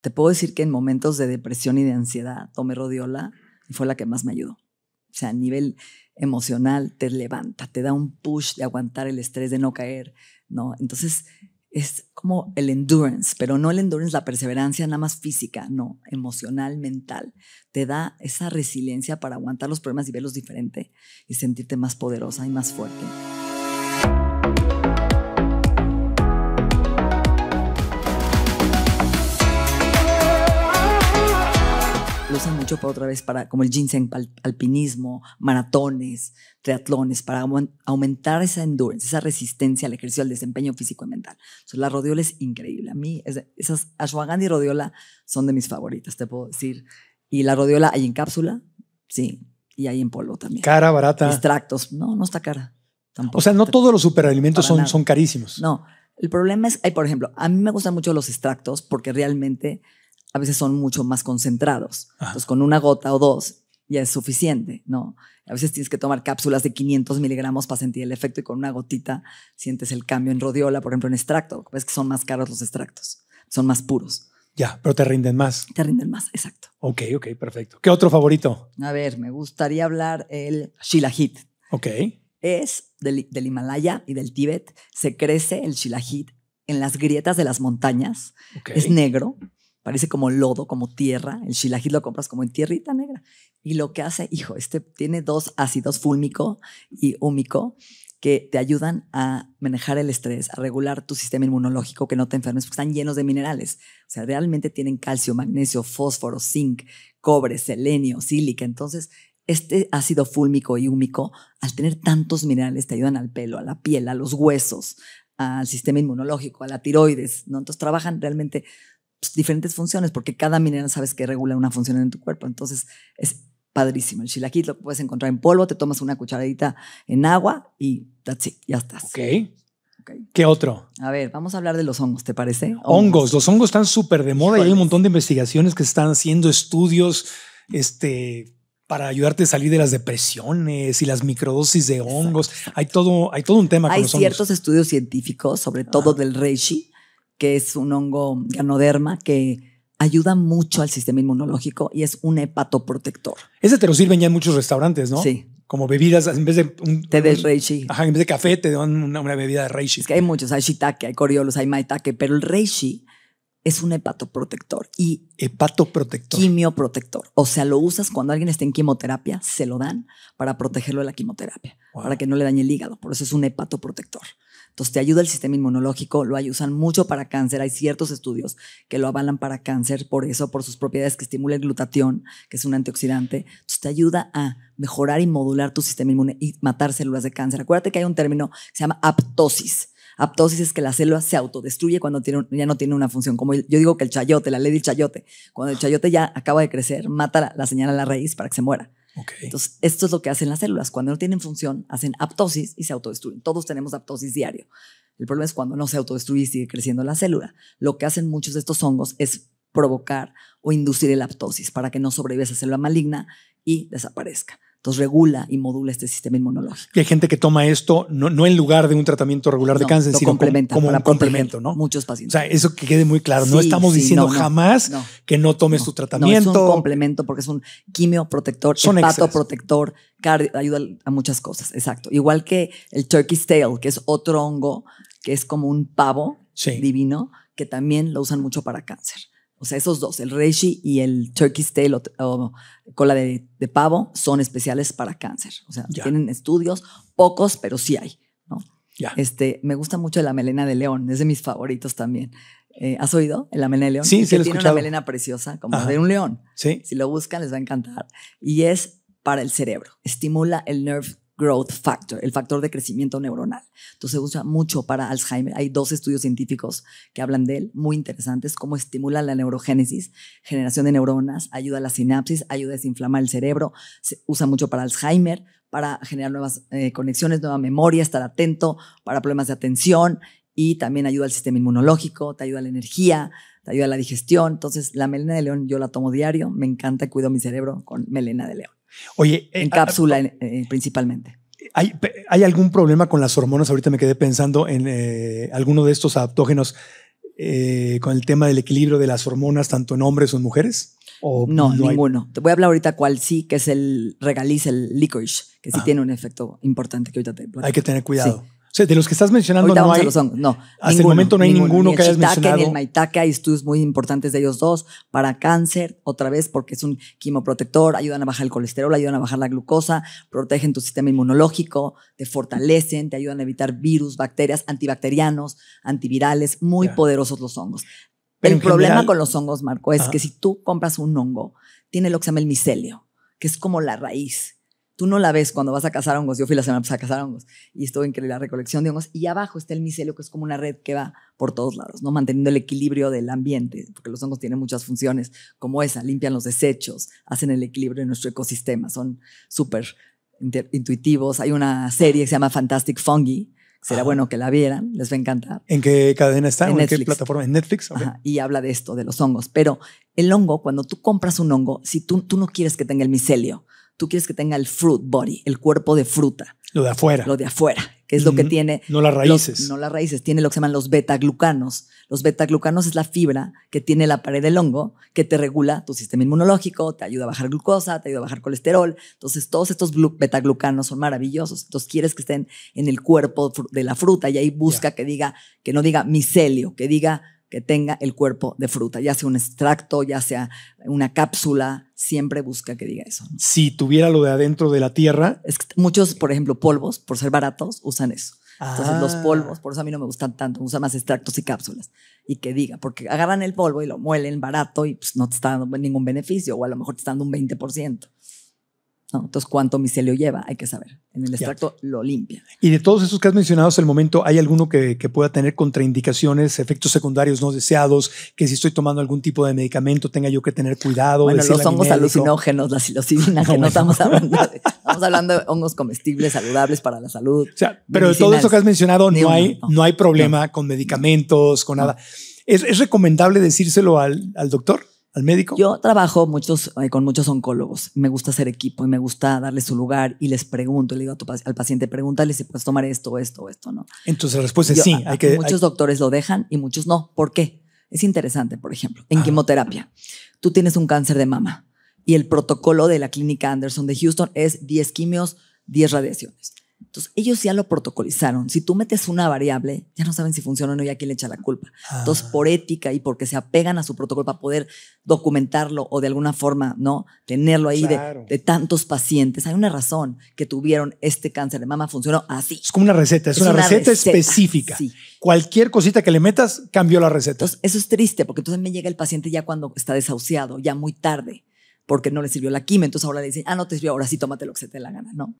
Te puedo decir que en momentos de depresión y de ansiedad tomé rodiola y fue la que más me ayudó. O sea, a nivel emocional te levanta, te da un push de aguantar el estrés, de no caer, ¿no? Entonces es como el endurance, pero no el endurance, la perseverancia nada más física, no, emocional, mental. Te da esa resiliencia para aguantar los problemas y verlos diferente y sentirte más poderosa y más fuerte. usan mucho para otra vez, para, como el ginseng, alpinismo, maratones, triatlones, para aumentar esa endurance, esa resistencia al ejercicio, al desempeño físico y mental. Entonces, la rodiola es increíble. A mí, esas ashwagandha y rodiola son de mis favoritas, te puedo decir. Y la rodiola hay en cápsula, sí, y hay en polvo también. Cara, barata. Extractos, no, no está cara. Tampoco. O sea, no todos los superalimentos son, son carísimos. No, el problema es, hay, por ejemplo, a mí me gustan mucho los extractos porque realmente a veces son mucho más concentrados. Entonces, con una gota o dos ya es suficiente, ¿no? A veces tienes que tomar cápsulas de 500 miligramos para sentir el efecto y con una gotita sientes el cambio en rodiola, por ejemplo, en extracto. Ves que son más caros los extractos, son más puros. Ya, pero te rinden más. Te rinden más, exacto. Ok, ok, perfecto. ¿Qué otro favorito? A ver, me gustaría hablar el Shilajit. Ok. Es del, Himalaya y del Tíbet. Se crece el Shilajit en las grietas de las montañas. Es negro parece como lodo, como tierra. El shilajit lo compras como en tierrita negra. Y lo que hace, hijo, este tiene dos ácidos, fúlmico y húmico, que te ayudan a manejar el estrés, a regular tu sistema inmunológico, que no te enfermes, porque están llenos de minerales. O sea, realmente tienen calcio, magnesio, fósforo, zinc, cobre, selenio, sílica. Entonces, este ácido fúlmico y húmico, al tener tantos minerales, te ayudan al pelo, a la piel, a los huesos, al sistema inmunológico, a la tiroides, ¿no? Entonces trabajan realmente pues, diferentes funciones, porque cada mineral sabes que regula una función en tu cuerpo. Entonces, es padrísimo. El chilaquil lo puedes encontrar en polvo, te tomas una cucharadita en agua y that's it, ya estás. Ok. ¿Qué otro? A ver, vamos a hablar de los hongos, ¿te parece? Hongos. Los hongos están súper de moda y hay un montón de investigaciones que están haciendo estudios este, para ayudarte a salir de las depresiones y las microdosis de hongos. Hay, todo, hay todo un tema hay con los hongos. Hay ciertos estudios científicos, sobre todo del reishi, que es un hongo ganoderma que ayuda mucho al sistema inmunológico y es un hepatoprotector. Ese te lo sirven ya en muchos restaurantes, ¿no? Sí. Como bebidas, en vez de... Un, te de reishi. Ajá, en vez de café te dan una, bebida de reishi. Es que hay muchos, hay shiitake, hay coriolos, hay maitake, pero el reishi es un hepatoprotector y... Hepatoprotector. Quimioprotector. O sea, lo usas cuando alguien está en quimioterapia, se lo dan para protegerlo de la quimioterapia, para que no le dañe el hígado. Por eso es un hepatoprotector. Entonces te ayuda el sistema inmunológico, lo usan mucho para cáncer, hay ciertos estudios que lo avalan para cáncer por eso, por sus propiedades que estimula el glutatión, que es un antioxidante. Entonces te ayuda a mejorar y modular tu sistema inmune y matar células de cáncer. Acuérdate que hay un término que se llama aptosis. Aptosis es que la célula se autodestruye cuando ya no tiene una función. Como yo digo que el chayote, la ley del chayote, cuando el chayote ya acaba de crecer, mata la señal a la raíz para que se muera. Entonces, esto es lo que hacen las células. Cuando no tienen función, hacen aptosis y se autodestruyen. Todos tenemos aptosis diario. El problema es cuando no se autodestruye y sigue creciendo la célula. Lo que hacen muchos de estos hongos es provocar o inducir el aptosis para que no sobreviva esa célula maligna y desaparezca. Entonces regula y modula este sistema inmunológico. Y hay gente que toma esto no, en lugar de un tratamiento regular de cáncer, sino como, un complemento, ¿no? Muchos pacientes. O sea, eso que quede muy claro. no estamos diciendo jamás que no tomes tu tratamiento. es un complemento porque es un quimioprotector, Son protector, cardio, ayuda a muchas cosas. Exacto. Igual que el turkey's tail, que es otro hongo que es como un pavo divino, que también lo usan mucho para cáncer. O sea, esos dos, el reishi y el turkey's tail o, cola de, pavo, son especiales para cáncer. O sea, tienen estudios, pocos, pero sí hay. ¿no? Ya. Este, me gusta mucho la melena de león, es de mis favoritos también. Eh, ¿Has oído? La melena de león. Sí, sí, Tiene una melena preciosa, como de un león. Sí. Si lo buscan, les va a encantar. Y es para el cerebro. Estimula el nerve growth factor, el factor de crecimiento neuronal. Entonces se usa mucho para Alzheimer. Hay dos estudios científicos que hablan de él, muy interesantes, cómo estimula la neurogénesis, generación de neuronas, ayuda a la sinapsis, ayuda a desinflamar el cerebro. Se usa mucho para Alzheimer, para generar nuevas eh, conexiones, nueva memoria, estar atento, para problemas de atención y también ayuda al sistema inmunológico, te ayuda a la energía, te ayuda a la digestión. Entonces la melena de león yo la tomo diario, me encanta, cuido mi cerebro con melena de león. Oye, eh, en cápsula eh, principalmente. ¿Hay, algún problema con las hormonas? Ahorita me quedé pensando en eh, alguno de estos adaptógenos con el tema del equilibrio de las hormonas, tanto en hombres o en mujeres. no, ninguno. Te voy a hablar ahorita cuál sí, que es el regaliz, el licorice, que sí ah. tiene un efecto importante que ahorita te Hay que tener cuidado. O sea, de los que estás mencionando no hay. No, hasta el momento no hay ninguno, que hayas mencionado. Ni el maitake, hay estudios muy importantes de ellos dos para cáncer, otra vez porque es un quimoprotector, ayudan a bajar el colesterol, ayudan a bajar la glucosa, protegen tu sistema inmunológico, te fortalecen, te ayudan a evitar virus, bacterias, antibacterianos, antivirales, muy poderosos los hongos. el problema con los hongos, Marco, es que si tú compras un hongo, tiene lo que se llama el micelio, que es como la raíz Tú no la ves cuando vas a cazar hongos. Yo fui la semana pasada a cazar hongos y estuvo increíble la recolección de hongos. Y abajo está el micelio, que es como una red que va por todos lados, ¿no? Manteniendo el equilibrio del ambiente, porque los hongos tienen muchas funciones como esa, limpian los desechos, hacen el equilibrio de nuestro ecosistema, son súper intuitivos. Hay una serie que se llama Fantastic Fungi, Será bueno que la vieran, les va a encantar. ¿En qué cadena está? ¿En, qué plataforma? ¿En Netflix? y habla de esto, de los hongos. Pero el hongo, cuando tú compras un hongo, si tú, tú no quieres que tenga el micelio, tú quieres que tenga el fruit body, el cuerpo de fruta. Lo de afuera. Lo de afuera, que es lo que tiene. No las raíces. no las raíces, tiene lo que se llaman los beta-glucanos. Los betaglucanos es la fibra que tiene la pared del hongo que te regula tu sistema inmunológico, te ayuda a bajar glucosa, te ayuda a bajar colesterol. Entonces, todos estos betaglucanos son maravillosos. Entonces, quieres que estén en el cuerpo de la fruta y ahí busca que diga, que no diga micelio, que diga que tenga el cuerpo de fruta, ya sea un extracto, ya sea una cápsula, siempre busca que diga eso. Si tuviera lo de adentro de la tierra. muchos, por ejemplo, polvos, por ser baratos, usan eso. Entonces los ah. polvos, por eso a mí no me gustan tanto, usan más extractos y cápsulas. Y que diga, porque agarran el polvo y lo muelen barato y pues, no te está dando ningún beneficio, o a lo mejor te está dando un 20%. Entonces, cuánto micelio lleva, hay que saber. En el extracto lo limpia. Y de todos esos que has mencionado hasta el momento, ¿hay alguno que, pueda tener contraindicaciones, efectos secundarios no deseados? Que si estoy tomando algún tipo de medicamento tenga yo que tener cuidado. Bueno, los hongos alucinógenos, la psilocibina, que no estamos hablando de, hablando hongos comestibles, saludables para la salud. pero de todo esto que has mencionado, no, hay, hay problema con medicamentos, con nada. ¿Es, recomendable decírselo al, al doctor? al médico? Yo trabajo muchos, eh, con muchos oncólogos. Me gusta hacer equipo y me gusta darles su lugar y les pregunto, le digo al paciente, pregúntale si puedes tomar esto, esto, esto, ¿no? Entonces la respuesta es sí. hay que, muchos doctores lo dejan y muchos no. ¿Por qué? Es interesante, por ejemplo, en ah. quimioterapia. Tú tienes un cáncer de mama y el protocolo de la clínica Anderson de Houston es 10 quimios, 10 radiaciones. Entonces, ellos ya lo protocolizaron. Si tú metes una variable, ya no saben si funciona o no y a quién le echa la culpa. Entonces, ah. por ética y porque se apegan a su protocolo para poder documentarlo o de alguna forma, ¿no? Tenerlo ahí de, tantos pacientes. Hay una razón que tuvieron este cáncer de mama, funcionó así. Es como una receta, es, una, receta, específica. Cualquier cosita que le metas, cambió la receta. eso es triste porque entonces me llega el paciente ya cuando está desahuciado, ya muy tarde, porque no le sirvió la quimio. Entonces ahora le dicen, ah, no te sirvió, ahora sí tómate lo que se te la gana, ¿no?